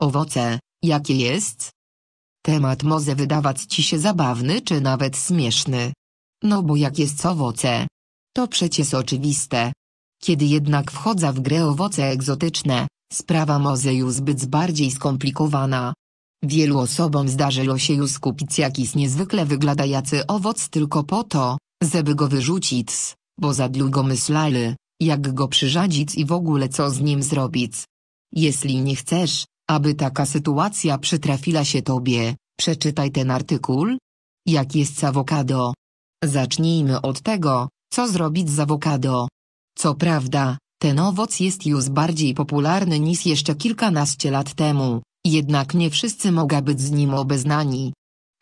Owoce, jakie jest? Temat może wydawać ci się zabawny czy nawet śmieszny. No bo jak jest owoce? To przecież oczywiste. Kiedy jednak wchodza w grę owoce egzotyczne, sprawa może już być bardziej skomplikowana. Wielu osobom zdarzyło się już kupić jakiś niezwykle wygladający owoc tylko po to, żeby go wyrzucić, bo za długo myślali, jak go przyrzadzić i w ogóle co z nim zrobić. Jeśli nie chcesz, aby taka sytuacja przytrafiła się Tobie, przeczytaj ten artykuł. Jak jest z awokado? Zacznijmy od tego, co zrobić z awokado. Co prawda, ten owoc jest już bardziej popularny niż jeszcze kilkanaście lat temu, jednak nie wszyscy mogą być z nim obeznani.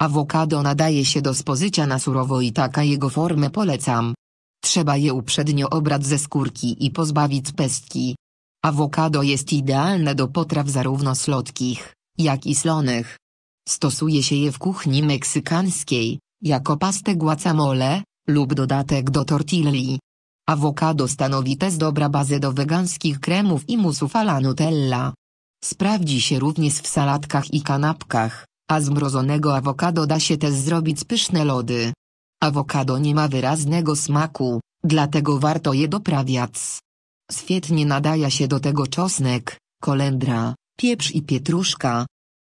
Awokado nadaje się do spożycia na surowo i taka jego formę polecam. Trzeba je uprzednio obrać ze skórki i pozbawić pestki. Awokado jest idealne do potraw zarówno słodkich, jak i slonych. Stosuje się je w kuchni meksykańskiej, jako pastę guacamole, lub dodatek do tortilli. Awokado stanowi też dobra bazę do wegańskich kremów i musów ala Nutella. Sprawdzi się również w salatkach i kanapkach, a z mrożonego awokado da się też zrobić pyszne lody. Awokado nie ma wyraznego smaku, dlatego warto je doprawiać. Świetnie nadaje się do tego czosnek, kolendra, pieprz i pietruszka.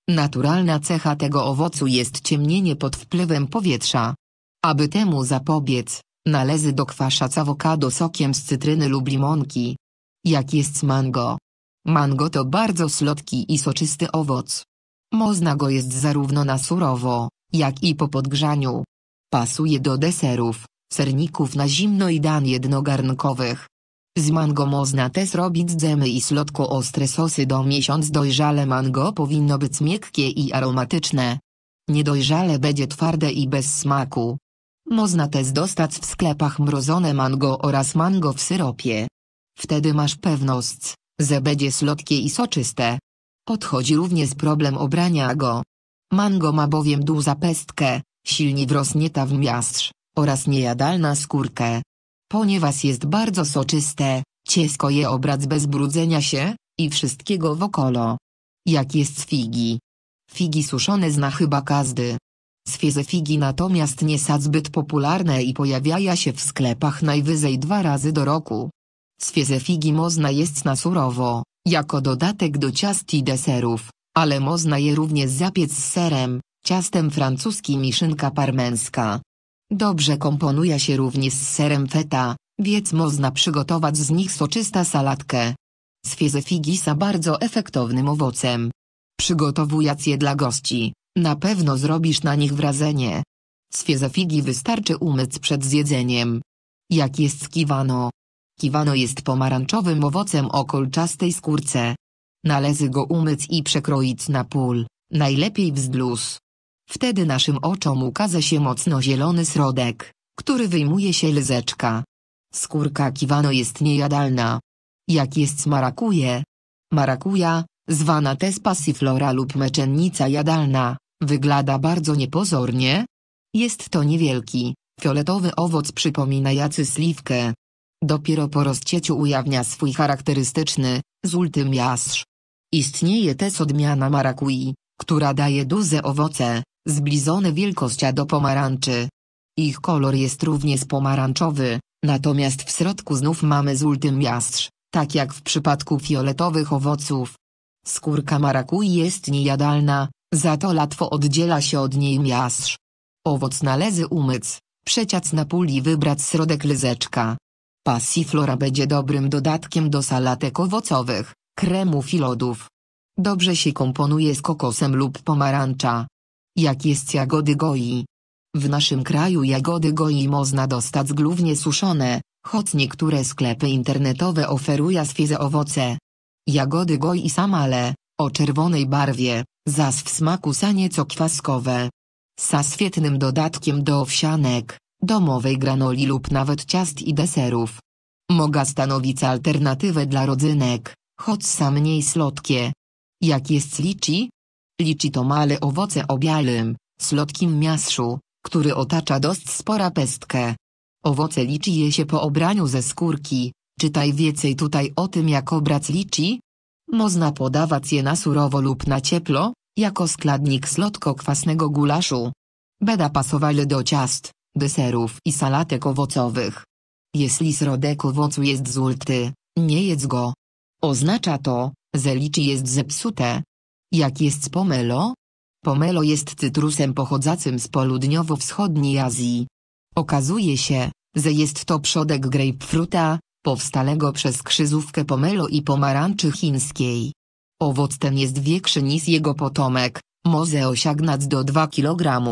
Naturalna cecha tego owocu jest ciemnienie pod wpływem powietrza. Aby temu zapobiec, należy do kwasza awokado sokiem z cytryny lub limonki. Jak jest mango? Mango to bardzo słodki i soczysty owoc. Można go jest zarówno na surowo, jak i po podgrzaniu. Pasuje do deserów, serników na zimno i dan jednogarnkowych. Z mango można też robić dżemy i słodko ostre sosy do miesiąc dojrzale mango powinno być miękkie i aromatyczne. Niedojrzale będzie twarde i bez smaku. Można też dostać w sklepach mrozone mango oraz mango w syropie. Wtedy masz pewność, że będzie słodkie i soczyste. Odchodzi również problem obrania go. Mango ma bowiem duża pestkę, silnie ta w miastrz, oraz niejadalna skórkę ponieważ jest bardzo soczyste, ciesko je obrac bez brudzenia się i wszystkiego wokolo. Jak jest z figi? Figi suszone zna chyba każdy. Świeże figi natomiast nie są zbyt popularne i pojawiają się w sklepach najwyżej dwa razy do roku. Świeże figi można jest na surowo, jako dodatek do ciast i deserów, ale można je również zapiec z serem, ciastem francuskim i szynka parmeńska. Dobrze komponuje się również z serem feta, więc można przygotować z nich soczysta salatkę. Sfieze są bardzo efektownym owocem. Przygotowując je dla gości, na pewno zrobisz na nich wrażenie. Sfieze figi wystarczy umyć przed zjedzeniem. Jak jest kiwano? Kiwano jest pomarańczowym owocem o kolczastej skórce. Należy go umyć i przekroić na pół, najlepiej wzdłuż. Wtedy naszym oczom ukaże się mocno zielony środek, który wyjmuje się lzeczka. Skórka kiwano jest niejadalna. Jak jest marakuje? Marakuja, zwana też passiflora lub meczennica jadalna, wygląda bardzo niepozornie. Jest to niewielki, fioletowy owoc przypomina jacy śliwkę. Dopiero po rozcieciu ujawnia swój charakterystyczny, zultym miastrz. Istnieje też odmiana marakui, która daje duże owoce, zbliżone wielkością do pomarańczy. Ich kolor jest również pomarańczowy, natomiast w środku znów mamy żółty miastrz, tak jak w przypadku fioletowych owoców. Skórka marakui jest niejadalna, za to łatwo oddziela się od niej miastrz. Owoc należy umyć, przeciac na puli wybrać środek lyzeczka. Passiflora będzie dobrym dodatkiem do salatek owocowych, kremów i lodów. Dobrze się komponuje z kokosem lub pomarańcza jak jest jagody goi. W naszym kraju jagody goi można dostać głównie suszone, choć niektóre sklepy internetowe oferują świeże owoce. Jagody goi samale, o czerwonej barwie, zas w smaku sa nieco kwaskowe. Sa świetnym dodatkiem do owsianek, domowej granoli lub nawet ciast i deserów. Moga stanowić alternatywę dla rodzynek, choć sa mniej słodkie. Jak jest liczy, Liczy to male owoce o białym, słodkim miastrzu, który otacza dość spora pestkę. Owoce liczy je się po obraniu ze skórki, czytaj więcej tutaj o tym jak obrac liczy. Można podawać je na surowo lub na ciepło, jako składnik słodko-kwasnego gulaszu. Beda pasowali do ciast, deserów i salatek owocowych. Jeśli środek owocu jest zulty, nie jedz go. Oznacza to, że liczy jest zepsute, jak jest pomelo? Pomelo jest cytrusem pochodzącym z południowo-wschodniej Azji. Okazuje się, że jest to przodek grapefruta, powstalego przez krzyżówkę pomelo i pomarańczy chińskiej. Owoc ten jest większy niż jego potomek, może osiągnąć do 2 kg.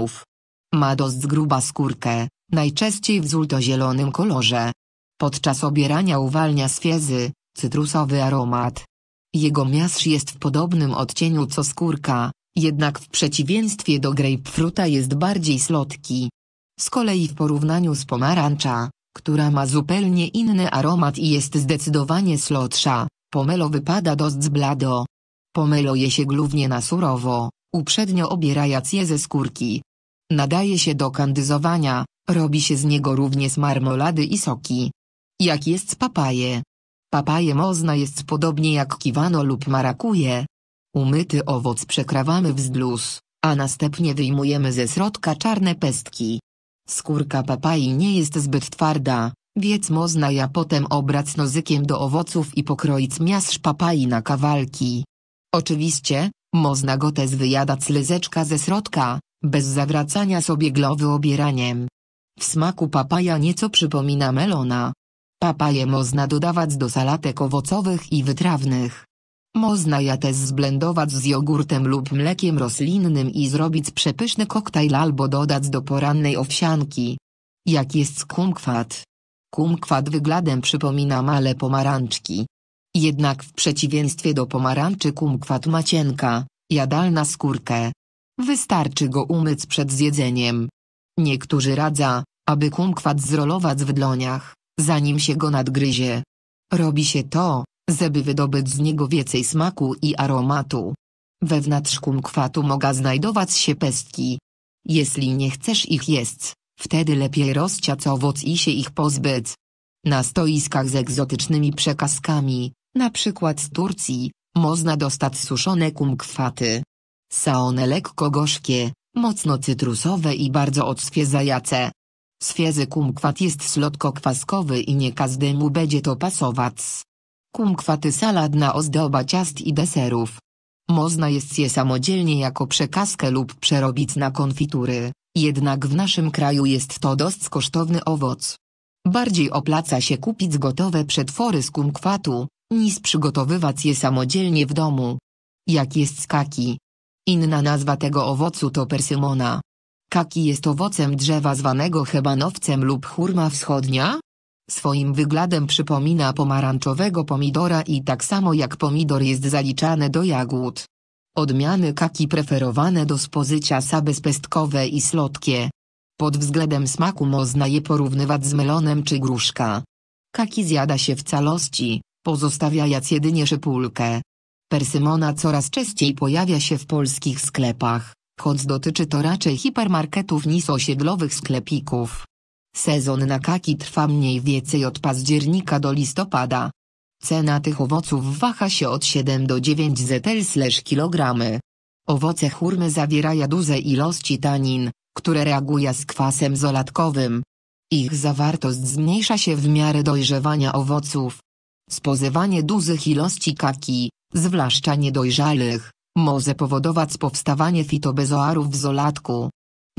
Ma dość gruba skórkę, najczęściej w złotozielonym kolorze. Podczas obierania uwalnia świeży, cytrusowy aromat. Jego miasz jest w podobnym odcieniu co skórka, jednak w przeciwieństwie do grapefruta jest bardziej słodki. Z kolei w porównaniu z pomarancza, która ma zupełnie inny aromat i jest zdecydowanie słodsza, pomelo wypada dość blado. Pomelo je się głównie na surowo, uprzednio obierając je ze skórki. Nadaje się do kandyzowania, robi się z niego również marmolady i soki. Jak jest papaje. Papaje można jest podobnie jak kiwano lub marakuje. Umyty owoc przekrawamy wzdłuż, a następnie wyjmujemy ze środka czarne pestki. Skórka papai nie jest zbyt twarda, więc można ja potem obrać nozykiem do owoców i pokroić miasz papai na kawałki. Oczywiście, można go też wyjadać lyzeczka ze środka, bez zawracania sobie głowy obieraniem. W smaku papaja nieco przypomina melona, Papaje można dodawać do salatek owocowych i wytrawnych. Można ja też zblendować z jogurtem lub mlekiem roślinnym i zrobić przepyszny koktajl albo dodać do porannej owsianki. Jak jest kumkwat? Kumkwat wygladem przypomina male pomarańczki. Jednak w przeciwieństwie do pomarańczy kumkwat ma cienka, jadalna skórkę. Wystarczy go umyć przed zjedzeniem. Niektórzy radza, aby kumkwat zrolować w dłoniach zanim się go nadgryzie. Robi się to, żeby wydobyć z niego więcej smaku i aromatu. Wewnątrz kumkwatu mogą znajdować się pestki. Jeśli nie chcesz ich jeść, wtedy lepiej rozciać owoc i się ich pozbyć. Na stoiskach z egzotycznymi przekazkami, na przykład z Turcji, można dostać suszone kumkwaty. Są one lekko gorzkie, mocno cytrusowe i bardzo odświeżające. Świeży kumkwat jest słodko-kwaskowy i nie każdemu będzie to pasować. salad na ozdoba ciast i deserów. Można jest je samodzielnie jako przekaskę lub przerobić na konfitury, jednak w naszym kraju jest to dość kosztowny owoc. Bardziej opłaca się kupić gotowe przetwory z kumkwatu, niż przygotowywać je samodzielnie w domu. Jak jest skaki? Inna nazwa tego owocu to persymona. Kaki jest owocem drzewa zwanego hebanowcem lub hurma wschodnia. Swoim wyglądem przypomina pomarańczowego pomidora i tak samo jak pomidor jest zaliczane do jagód. Odmiany kaki preferowane do spożycia są bezpestkowe i słodkie. Pod względem smaku można je porównywać z melonem czy gruszka. Kaki zjada się w całości, pozostawiając jedynie szypulkę. Persymona coraz częściej pojawia się w polskich sklepach choć dotyczy to raczej hipermarketów niż osiedlowych sklepików. Sezon na kaki trwa mniej więcej od października do listopada. Cena tych owoców waha się od 7 do 9 zetel/kilogramy. Owoce churmy zawierają duże ilości tanin, które reaguje z kwasem zolatkowym. Ich zawartość zmniejsza się w miarę dojrzewania owoców. Spozywanie dużych ilości kaki, zwłaszcza niedojrzalych, może powodować powstawanie fitobezoarów w zolatku.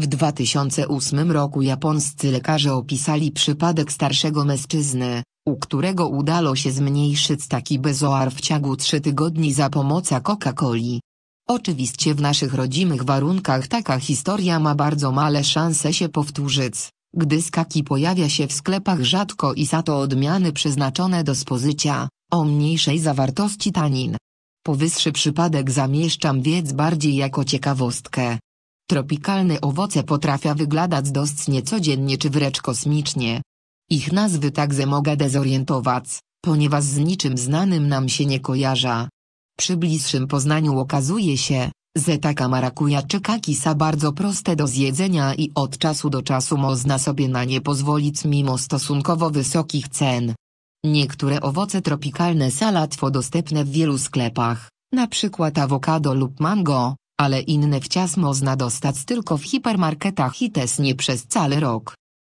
W 2008 roku japońscy lekarze opisali przypadek starszego mężczyzny, u którego udało się zmniejszyć taki bezoar w ciągu 3 tygodni za pomocą Coca-Coli. Oczywiście w naszych rodzimych warunkach taka historia ma bardzo małe szanse się powtórzyć, gdy skaki pojawia się w sklepach rzadko i za to odmiany przeznaczone do spozycia o mniejszej zawartości tanin. Powyższy przypadek zamieszczam więc bardziej jako ciekawostkę. Tropikalne owoce potrafia wygladać dość niecodziennie czy wręcz kosmicznie. Ich nazwy także mogę dezorientować, ponieważ z niczym znanym nam się nie kojarza. Przy bliższym poznaniu okazuje się, że taka marakuja czy kakisa bardzo proste do zjedzenia i od czasu do czasu można sobie na nie pozwolić mimo stosunkowo wysokich cen. Niektóre owoce tropikalne są łatwo dostępne w wielu sklepach, np. awokado lub mango, ale inne wciąż można dostać tylko w hipermarketach i też nie przez cały rok.